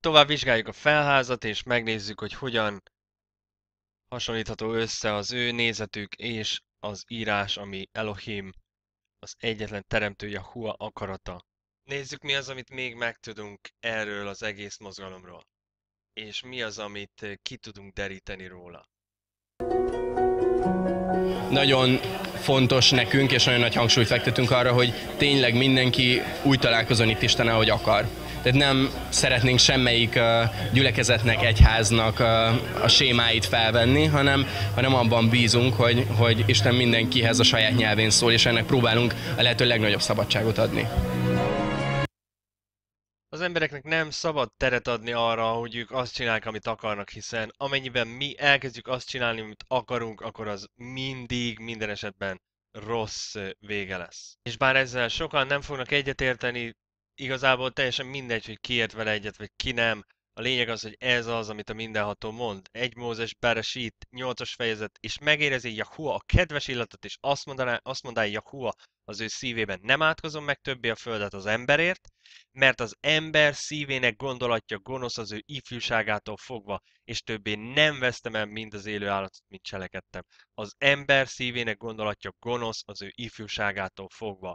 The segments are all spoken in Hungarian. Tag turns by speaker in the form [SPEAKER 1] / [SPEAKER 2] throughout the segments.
[SPEAKER 1] Tovább vizsgáljuk a felházat, és megnézzük, hogy hogyan hasonlítható össze az ő nézetük és az írás, ami Elohim, az egyetlen teremtője Hua akarata. Nézzük, mi az, amit még megtudunk erről az egész mozgalomról, és mi az, amit eh, ki tudunk deríteni róla. Nagyon fontos nekünk, és nagyon nagy hangsúlyt fektetünk arra, hogy tényleg mindenki úgy találkozon itt Isten, hogy akar tehát nem szeretnénk semmelyik gyülekezetnek, egyháznak a sémáit felvenni, hanem, hanem abban bízunk, hogy, hogy Isten mindenkihez a saját nyelvén szól, és ennek próbálunk a lehető legnagyobb szabadságot adni. Az embereknek nem szabad teret adni arra, hogy ők azt csinálják, amit akarnak, hiszen amennyiben mi elkezdjük azt csinálni, amit akarunk, akkor az mindig, minden esetben rossz vége lesz. És bár ezzel sokan nem fognak egyetérteni, igazából teljesen mindegy, hogy kiért vele egyet, vagy ki nem. A lényeg az, hogy ez az, amit a mindenható mond. Egy Mózes Beresít, 8-as fejezet, és megérezi Jahua a kedves illatot, és azt mondaná, azt mondaná Jahua az ő szívében, nem átkozom meg többé a földet az emberért, mert az ember szívének gondolatja gonosz az ő ifjúságától fogva, és többé nem vesztem el mind az élő állatot, mint cselekedtem. Az ember szívének gondolatja gonosz az ő ifjúságától fogva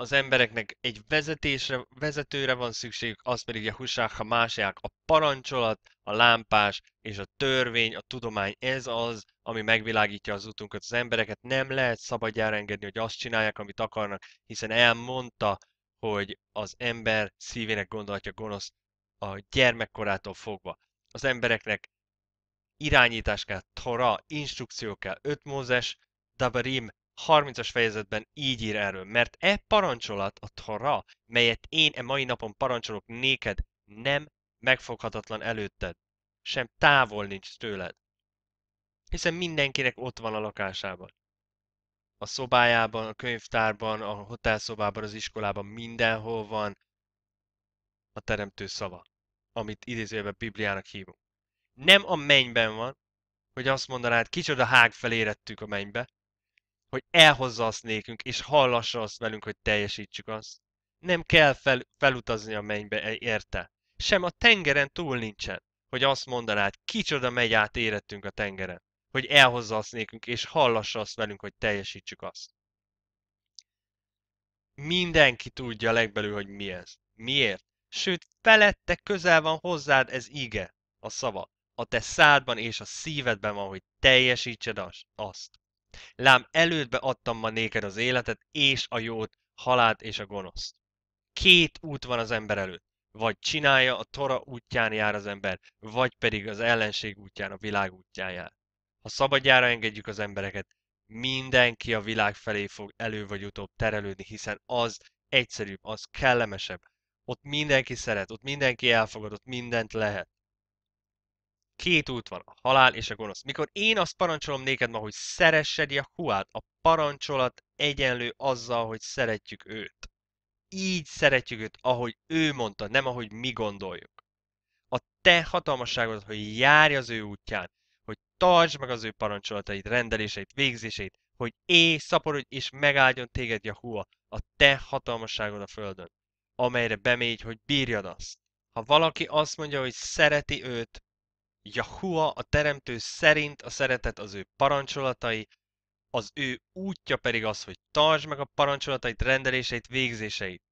[SPEAKER 1] az embereknek egy vezetésre, vezetőre van szükségük, az pedig a husáha másják, a parancsolat, a lámpás és a törvény, a tudomány, ez az, ami megvilágítja az utunkat. Az embereket nem lehet szabadjára engedni, hogy azt csinálják, amit akarnak, hiszen elmondta, hogy az ember szívének gondolatja gonosz a gyermekkorától fogva. Az embereknek irányítás kell, Tora, instrukció kell, 5 Mózes, Dabarim, 30-as fejezetben így ír erről, mert e parancsolat a Tora, melyet én e mai napon parancsolok néked, nem megfoghatatlan előtted, sem távol nincs tőled. Hiszen mindenkinek ott van a lakásában. A szobájában, a könyvtárban, a hotelszobában, az iskolában, mindenhol van a teremtő szava, amit idézőjelben Bibliának hívunk. Nem a mennyben van, hogy azt mondanád, kicsoda hág felérettük a mennybe, hogy elhozza azt nékünk, és hallassa azt velünk, hogy teljesítsük azt. Nem kell fel, felutazni a mennybe, e, érte? Sem a tengeren túl nincsen, hogy azt mondanád, kicsoda megy át érettünk a tengeren, hogy elhozza azt nékünk, és hallassa azt velünk, hogy teljesítsük azt. Mindenki tudja legbelül, hogy mi ez. Miért? Sőt, felette közel van hozzád ez ige, a szava. A te szádban és a szívedben van, hogy teljesítsed azt. Lám elődbe adtam ma néked az életet, és a jót, halált és a gonoszt. Két út van az ember előtt. Vagy csinálja, a tora útján jár az ember, vagy pedig az ellenség útján, a világ útján jár. Ha szabadjára engedjük az embereket, mindenki a világ felé fog elő vagy utóbb terelődni, hiszen az egyszerűbb, az kellemesebb. Ott mindenki szeret, ott mindenki elfogad, ott mindent lehet. Két út van, a halál és a gonosz. Mikor én azt parancsolom néked ma, hogy szeressed Jahuát, a parancsolat egyenlő azzal, hogy szeretjük őt. Így szeretjük őt, ahogy ő mondta, nem ahogy mi gondoljuk. A te hatalmasságod, hogy járj az ő útján, hogy tartsd meg az ő parancsolatait, rendeléseit, végzését, hogy éj, szaporodj és megáldjon téged Jahua, a te hatalmasságod a földön, amelyre bemégy, hogy bírjad azt. Ha valaki azt mondja, hogy szereti őt, Jahua a teremtő szerint a szeretet az ő parancsolatai, az ő útja pedig az, hogy tartsd meg a parancsolatait, rendeléseit, végzéseit.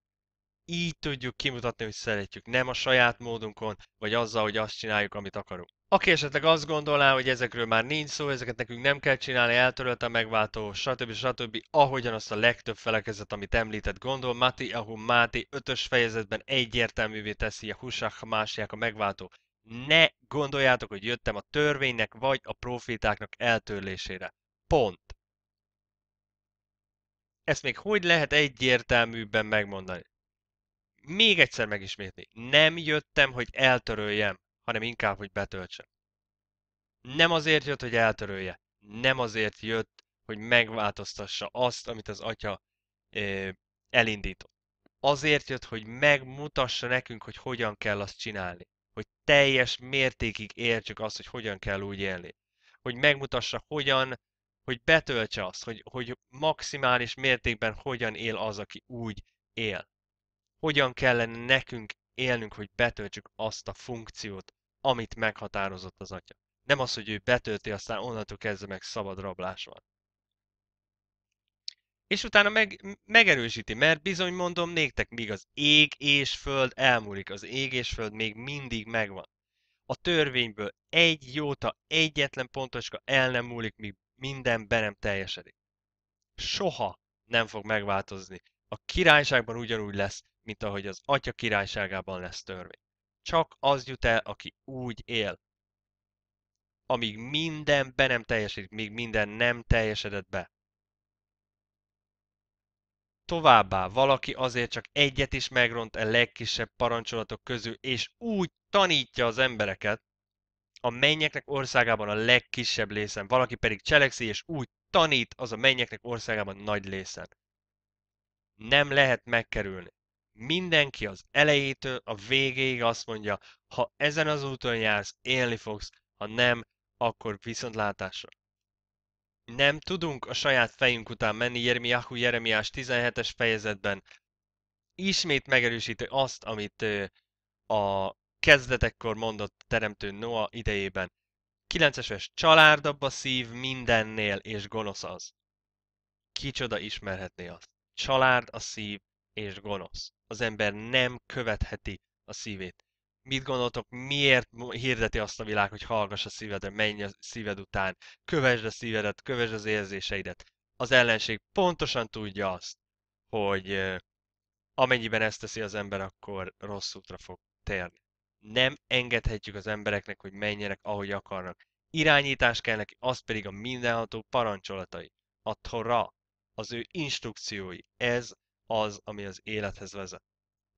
[SPEAKER 1] Így tudjuk kimutatni, hogy szeretjük, nem a saját módunkon, vagy azzal, hogy azt csináljuk, amit akarunk. Aki esetleg azt gondolná, hogy ezekről már nincs szó, ezeket nekünk nem kell csinálni, eltörölte a megváltó, stb. stb. ahogyan azt a legtöbb felekezet, amit említett gondol, Mati ahol Máté 5 fejezetben egyértelművé teszi a Husach Másiák a megváltó ne gondoljátok, hogy jöttem a törvénynek vagy a profitáknak eltörlésére. Pont. Ezt még hogy lehet egyértelműbben megmondani? Még egyszer megismétni. Nem jöttem, hogy eltöröljem, hanem inkább, hogy betöltsem. Nem azért jött, hogy eltörölje. Nem azért jött, hogy megváltoztassa azt, amit az atya eh, elindított. Azért jött, hogy megmutassa nekünk, hogy hogyan kell azt csinálni hogy teljes mértékig értsük azt, hogy hogyan kell úgy élni. Hogy megmutassa, hogyan, hogy betöltse azt, hogy, hogy maximális mértékben hogyan él az, aki úgy él. Hogyan kellene nekünk élnünk, hogy betöltsük azt a funkciót, amit meghatározott az atya. Nem az, hogy ő betölti, aztán onnantól kezdve meg szabad rablás van és utána meg, megerősíti, mert bizony mondom néktek, míg az ég és föld elmúlik, az ég és föld még mindig megvan. A törvényből egy jóta, egyetlen pontoska el nem múlik, míg minden be nem teljesedik. Soha nem fog megváltozni. A királyságban ugyanúgy lesz, mint ahogy az atya királyságában lesz törvény. Csak az jut el, aki úgy él. Amíg minden be nem teljesedik, míg minden nem teljesedett be. Továbbá valaki azért csak egyet is megront a e legkisebb parancsolatok közül, és úgy tanítja az embereket, a mennyeknek országában a legkisebb lészen, valaki pedig cselekszi, és úgy tanít az a mennyeknek országában nagy lészen. Nem lehet megkerülni. Mindenki az elejétől a végéig azt mondja, ha ezen az úton jársz, élni fogsz, ha nem, akkor viszontlátásra. Nem tudunk a saját fejünk után menni Jeremiahu Jeremiás 17-es fejezetben. Ismét megerősíti azt, amit a kezdetekkor mondott teremtő Noa idejében. 9-es csalárdabb a szív mindennél, és gonosz az. Kicsoda ismerhetné azt. Csalárd a szív, és gonosz. Az ember nem követheti a szívét mit gondoltok, miért hirdeti azt a világ, hogy hallgass a szívedre, menj a szíved után, kövesd a szívedet, kövesd az érzéseidet. Az ellenség pontosan tudja azt, hogy amennyiben ezt teszi az ember, akkor rossz útra fog térni. Nem engedhetjük az embereknek, hogy menjenek, ahogy akarnak. Irányítás kell neki, az pedig a mindenható parancsolatai. A Torah, az ő instrukciói. Ez az, ami az élethez vezet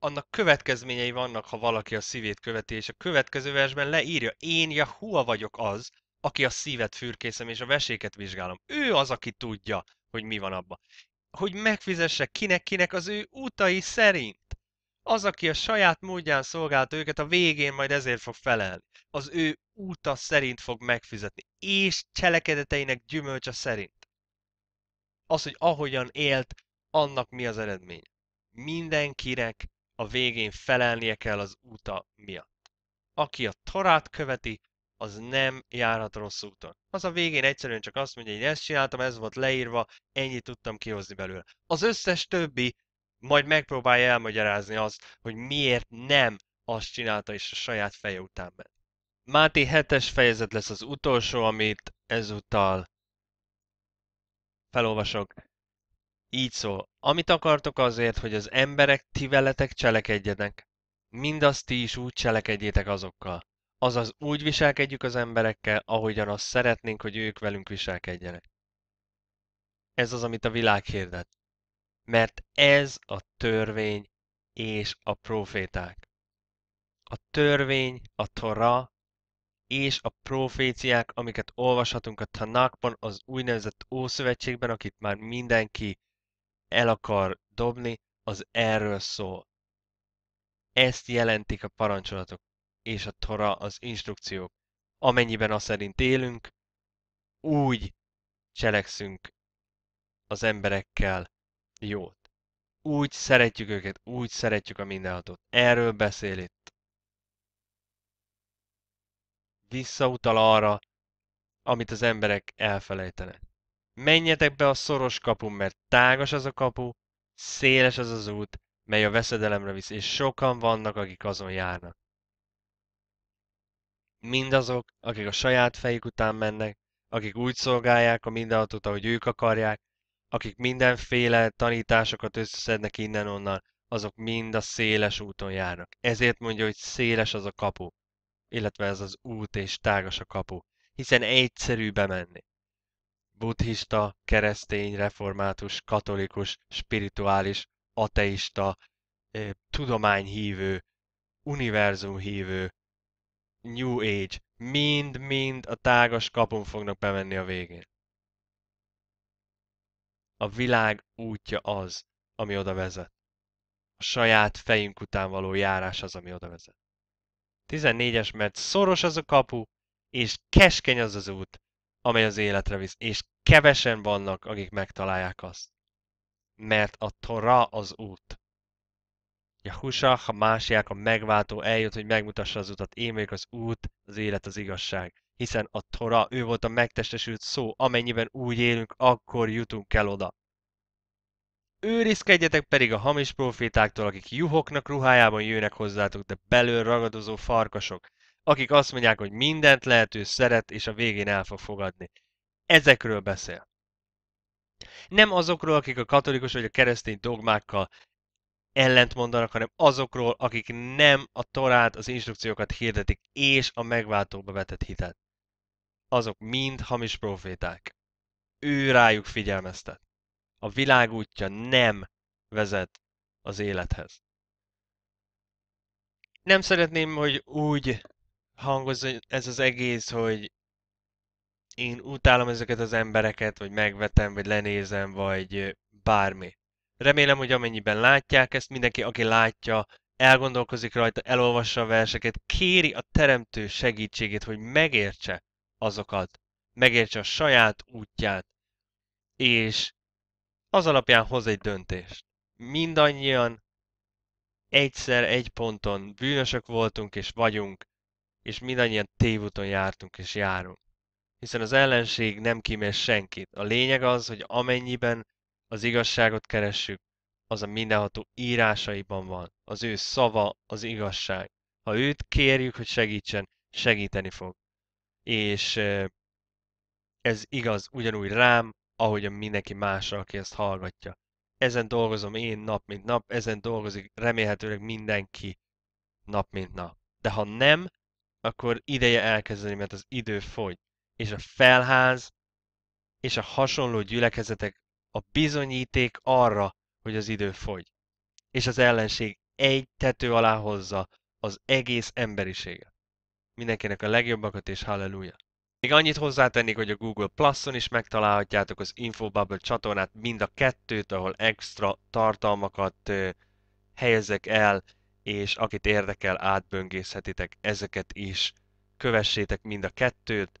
[SPEAKER 1] annak következményei vannak, ha valaki a szívét követi, és a következő versben leírja, én Jahua vagyok az, aki a szívet fürkészem és a veséket vizsgálom. Ő az, aki tudja, hogy mi van abba. Hogy megfizesse kinek-kinek az ő utai szerint. Az, aki a saját módján szolgálta őket, a végén majd ezért fog felelni. Az ő úta szerint fog megfizetni, és cselekedeteinek gyümölcse szerint. Az, hogy ahogyan élt, annak mi az eredmény. Mindenkinek a végén felelnie kell az úta miatt. Aki a torát követi, az nem járhat rossz úton. Az a végén egyszerűen csak azt mondja, hogy ezt csináltam, ez volt leírva, ennyit tudtam kihozni belőle. Az összes többi majd megpróbálja elmagyarázni azt, hogy miért nem azt csinálta és a saját feje után ment. Máté 7-es fejezet lesz az utolsó, amit ezúttal felolvasok. Így szól, amit akartok azért, hogy az emberek ti veletek cselekedjenek, mindazt ti is úgy cselekedjétek azokkal. Azaz úgy viselkedjük az emberekkel, ahogyan azt szeretnénk, hogy ők velünk viselkedjenek. Ez az, amit a világ hirdet. Mert ez a törvény és a proféták. A törvény, a Tora és a proféciák, amiket olvashatunk a Tanakban, az úgynevezett Ószövetségben, akit már mindenki el akar dobni, az erről szól. Ezt jelentik a parancsolatok és a tora, az instrukciók. Amennyiben azt szerint élünk, úgy cselekszünk az emberekkel jót. Úgy szeretjük őket, úgy szeretjük a mindenhatót. Erről beszél itt. Visszautal arra, amit az emberek elfelejtenek menjetek be a szoros kapun, mert tágas az a kapu, széles az az út, mely a veszedelemre visz, és sokan vannak, akik azon járnak. Mindazok, akik a saját fejük után mennek, akik úgy szolgálják a mindenhatót, ahogy ők akarják, akik mindenféle tanításokat összeszednek innen-onnan, azok mind a széles úton járnak. Ezért mondja, hogy széles az a kapu, illetve ez az út és tágas a kapu, hiszen egyszerű bemenni buddhista, keresztény, református, katolikus, spirituális, ateista, eh, tudományhívő, univerzumhívő, New Age, mind-mind a tágas kapun fognak bemenni a végén. A világ útja az, ami oda vezet. A saját fejünk után való járás az, ami oda vezet. 14-es, mert szoros az a kapu, és keskeny az az út, amely az életre visz, és kevesen vannak, akik megtalálják azt. Mert a Tora az út. Jahusa, ha másják, a megváltó eljött, hogy megmutassa az utat, én vagyok az út, az élet, az igazság. Hiszen a Tora, ő volt a megtestesült szó, amennyiben úgy élünk, akkor jutunk el oda. Őrizkedjetek pedig a hamis profétáktól, akik juhoknak ruhájában jönnek hozzátok, de belől ragadozó farkasok, akik azt mondják, hogy mindent lehető szeret, és a végén el fog fogadni ezekről beszél. Nem azokról, akik a katolikus vagy a keresztény dogmákkal ellent mondanak, hanem azokról, akik nem a torát, az instrukciókat hirdetik, és a megváltóba vetett hitet. Azok mind hamis proféták. Ő rájuk figyelmeztet. A világ útja nem vezet az élethez. Nem szeretném, hogy úgy hangozzon ez az egész, hogy én utálom ezeket az embereket, vagy megvetem, vagy lenézem, vagy bármi. Remélem, hogy amennyiben látják ezt, mindenki, aki látja, elgondolkozik rajta, elolvassa a verseket, kéri a teremtő segítségét, hogy megértse azokat, megértse a saját útját, és az alapján hoz egy döntést. Mindannyian egyszer egy ponton bűnösök voltunk és vagyunk, és mindannyian tévúton jártunk és járunk hiszen az ellenség nem kímél senkit. A lényeg az, hogy amennyiben az igazságot keressük, az a mindenható írásaiban van. Az ő szava az igazság. Ha őt kérjük, hogy segítsen, segíteni fog. És ez igaz ugyanúgy rám, ahogy a mindenki másra, aki ezt hallgatja. Ezen dolgozom én nap mint nap, ezen dolgozik remélhetőleg mindenki nap mint nap. De ha nem, akkor ideje elkezdeni, mert az idő fogy és a felház és a hasonló gyülekezetek a bizonyíték arra, hogy az idő fogy, és az ellenség egy tető alá hozza az egész emberiséget. Mindenkinek a legjobbakat és halleluja! Még annyit hozzátennék, hogy a Google Plus-on is megtalálhatjátok az Infobubble csatornát, mind a kettőt, ahol extra tartalmakat helyezek el, és akit érdekel, átböngészhetitek ezeket is. Kövessétek mind a kettőt,